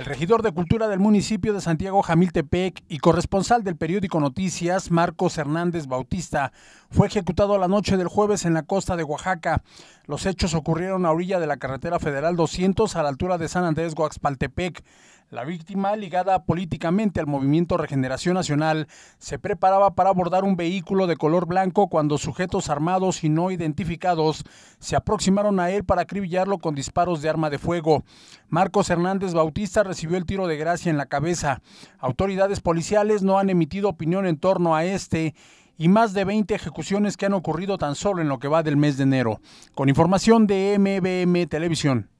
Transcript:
El regidor de Cultura del municipio de Santiago Jamiltepec y corresponsal del periódico Noticias, Marcos Hernández Bautista, fue ejecutado la noche del jueves en la costa de Oaxaca. Los hechos ocurrieron a orilla de la carretera federal 200 a la altura de San Andrés Guaxpaltepec. La víctima, ligada políticamente al movimiento Regeneración Nacional, se preparaba para abordar un vehículo de color blanco cuando sujetos armados y no identificados se aproximaron a él para acribillarlo con disparos de arma de fuego. Marcos Hernández Bautista recibió el tiro de gracia en la cabeza. Autoridades policiales no han emitido opinión en torno a este y más de 20 ejecuciones que han ocurrido tan solo en lo que va del mes de enero. Con información de MBM Televisión.